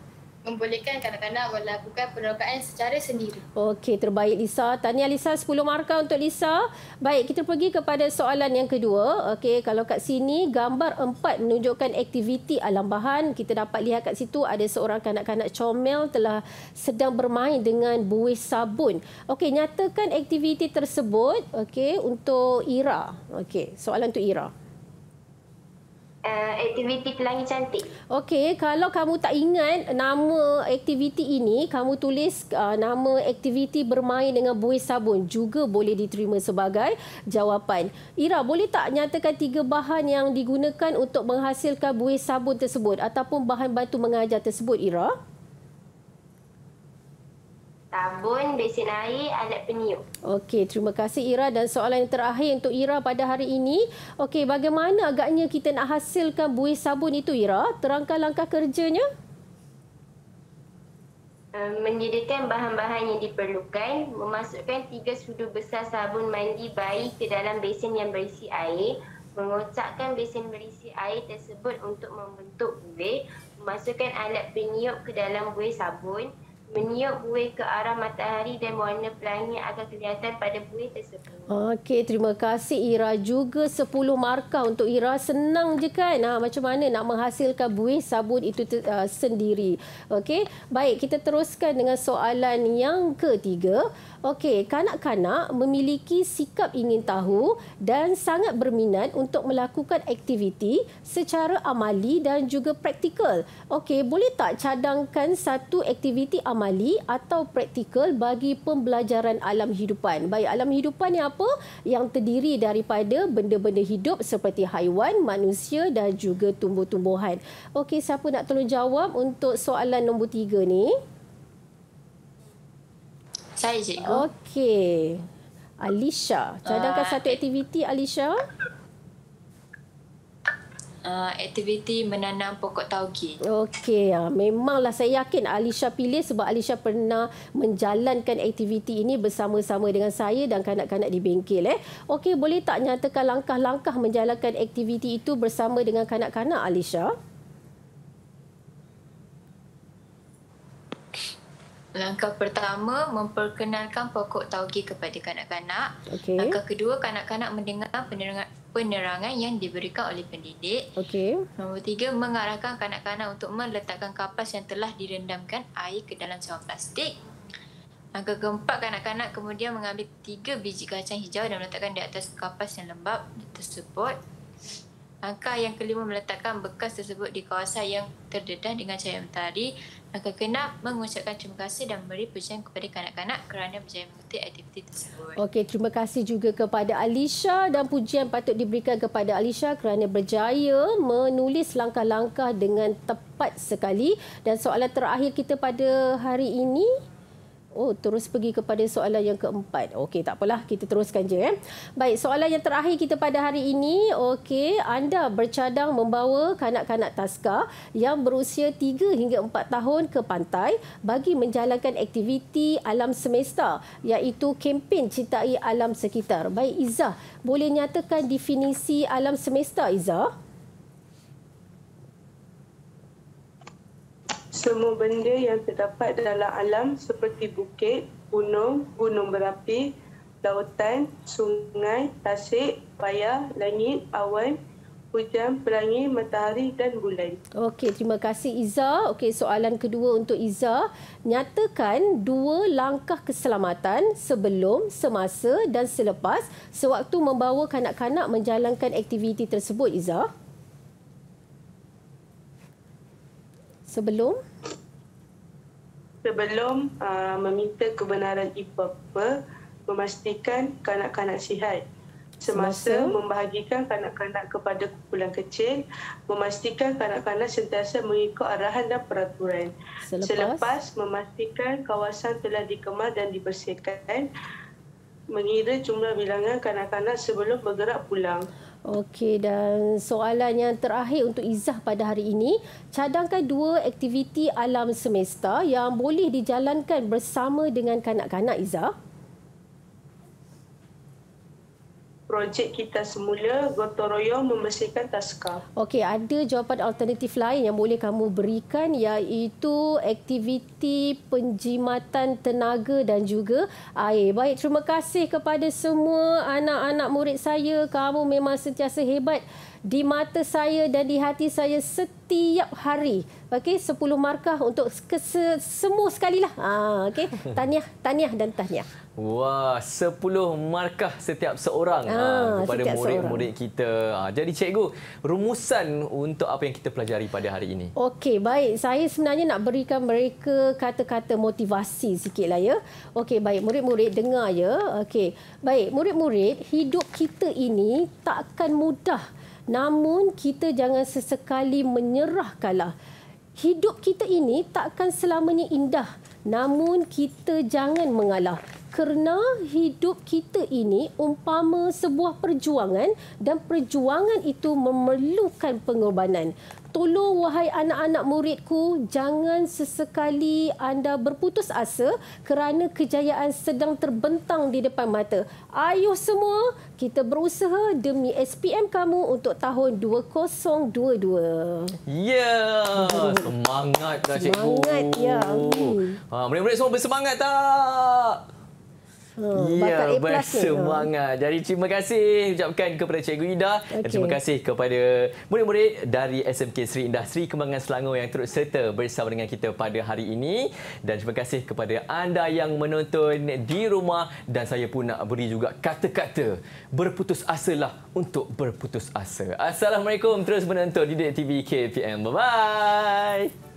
membolehkan kanak-kanak melakukan penerokaan secara sendiri. Okey, terbaik Lisa. Tanya Lisa 10 markah untuk Lisa. Baik, kita pergi kepada soalan yang kedua. Okey, kalau kat sini gambar 4 menunjukkan aktiviti alam bahan. Kita dapat lihat kat situ ada seorang kanak-kanak comel telah sedang bermain dengan buih sabun. Okey, nyatakan aktiviti tersebut okey untuk Ira. Okey, soalan untuk Ira uh, aktiviti pelangi cantik. Okey, kalau kamu tak ingat nama aktiviti ini, kamu tulis uh, nama aktiviti bermain dengan buih sabun juga boleh diterima sebagai jawapan. Ira, boleh tak nyatakan tiga bahan yang digunakan untuk menghasilkan buih sabun tersebut ataupun bahan bantu mengajar tersebut, Ira? Uh, sabun, besin air, alat peniup. Okey, terima kasih Ira dan soalan yang terakhir untuk Ira pada hari ini. Okey, bagaimana agaknya kita nak hasilkan buih sabun itu Ira? Terangkan langkah kerjanya. Menyediakan bahan-bahan yang diperlukan, memasukkan tiga sudu besar sabun mandi bayi ke dalam besin yang berisi air, mengocakkan besin berisi air tersebut untuk membentuk buih, memasukkan alat peniup ke dalam buih sabun, meniup buih ke arah matahari dan warna pelangi akan kelihatan pada buih tersebut. Okey, terima kasih Ira juga 10 markah untuk Ira senang je kan. Ha macam mana nak menghasilkan buih sabun itu uh, sendiri. Okey. Baik, kita teruskan dengan soalan yang ketiga. Okey, kanak-kanak memiliki sikap ingin tahu dan sangat berminat untuk melakukan aktiviti secara amali dan juga praktikal. Okey, boleh tak cadangkan satu aktiviti amali atau praktikal bagi pembelajaran alam hidupan? Baik, alam hidupan ni apa? apa yang terdiri daripada benda-benda hidup seperti haiwan, manusia dan juga tumbuh-tumbuhan. Okey, siapa nak tolong jawab untuk soalan nombor tiga ni? Saya cikgu. Okey. Alisha, cadangkan uh, satu eh. aktiviti Alisha uh, aktiviti menanam pokok tauge. Okey, uh, memanglah saya yakin Alisha pilih sebab Alisha pernah menjalankan aktiviti ini bersama-sama dengan saya dan kanak-kanak di bengkel. Eh. Okey, boleh tak nyatakan langkah-langkah menjalankan aktiviti itu bersama dengan kanak-kanak Alisha? Langkah pertama, memperkenalkan pokok tauge kepada kanak-kanak. Okay. Langkah kedua, kanak-kanak mendengar penerangan, penerangan yang diberikan oleh pendidik. Okey. Nombor tiga, mengarahkan kanak-kanak untuk meletakkan kapas yang telah direndamkan air ke dalam sebuah plastik. Angka keempat, kanak-kanak kemudian mengambil tiga biji kacang hijau dan meletakkan di atas kapas yang lembab tersebut. Angka yang kelima, meletakkan bekas tersebut di kawasan yang terdedah dengan cahaya mentari. Maka kena mengucapkan terima kasih dan memberi pujian kepada kanak-kanak kerana berjaya mengikuti aktiviti tersebut. Okey, terima kasih juga kepada Alisha dan pujian patut diberikan kepada Alisha kerana berjaya menulis langkah-langkah dengan tepat sekali. Dan soalan terakhir kita pada hari ini, Oh, terus pergi kepada soalan yang keempat. Okey, tak apalah. Kita teruskan je. Eh? Baik, soalan yang terakhir kita pada hari ini. Okey, anda bercadang membawa kanak-kanak taska yang berusia 3 hingga 4 tahun ke pantai bagi menjalankan aktiviti alam semesta iaitu kempen cintai alam sekitar. Baik, Izzah, boleh nyatakan definisi alam semesta, Izzah? semua benda yang terdapat dalam alam seperti bukit, gunung, gunung berapi, lautan, sungai, tasik, bayar, langit, awan, hujan, pelangi, matahari dan bulan. Okey, terima kasih Iza. Okey, soalan kedua untuk Iza. Nyatakan dua langkah keselamatan sebelum, semasa dan selepas sewaktu membawa kanak-kanak menjalankan aktiviti tersebut, Iza. Sebelum, sebelum uh, meminta kebenaran ibu bapa memastikan kanak-kanak sihat semasa, semasa membahagikan kanak-kanak kepada kumpulan kecil memastikan kanak-kanak sentiasa mengikut arahan dan peraturan selepas, selepas memastikan kawasan telah dikemas dan dibersihkan mengira jumlah bilangan kanak-kanak sebelum bergerak pulang Okey dan soalan yang terakhir untuk Izah pada hari ini, cadangkan dua aktiviti alam semesta yang boleh dijalankan bersama dengan kanak-kanak Izah. projek kita semula gotong royong membersihkan taska. Okey, ada jawapan alternatif lain yang boleh kamu berikan iaitu aktiviti penjimatan tenaga dan juga air. Baik, terima kasih kepada semua anak-anak murid saya. Kamu memang sentiasa hebat di mata saya dan di hati saya setiap hari. Okey, 10 markah untuk semua sekali lah. Ha, okey, tahniah, tahniah dan tahniah. Wah, 10 markah setiap seorang ha, kepada murid-murid seorang. kita. Ah, jadi cikgu, rumusan untuk apa yang kita pelajari pada hari ini? Okey, baik. Saya sebenarnya nak berikan mereka kata-kata motivasi lah ya. Okey, baik. Murid-murid dengar ya. Okey. Baik, murid-murid, hidup kita ini takkan mudah. Namun kita jangan sesekali menyerah kalah. Hidup kita ini takkan selamanya indah. Namun kita jangan mengalah. Kerana hidup kita ini umpama sebuah perjuangan dan perjuangan itu memerlukan pengorbanan tolong wahai anak-anak muridku jangan sesekali anda berputus asa kerana kejayaan sedang terbentang di depan mata. Ayuh semua, kita berusaha demi SPM kamu untuk tahun 2022. Ya, yeah. semangat dah cikgu. Semangat ya. Hmm. murid-murid semua bersemangat tak? Ya, bersemangat. Jadi terima kasih ucapkan kepada Cikgu Ida okay. dan terima kasih kepada murid-murid dari SMK Seri Indah Seri Kembangan Selangor yang terus serta bersama dengan kita pada hari ini. Dan terima kasih kepada anda yang menonton di rumah dan saya pun nak beri juga kata-kata berputus asa lah untuk berputus asa. Assalamualaikum. Terus menonton di TV KPM. Bye-bye.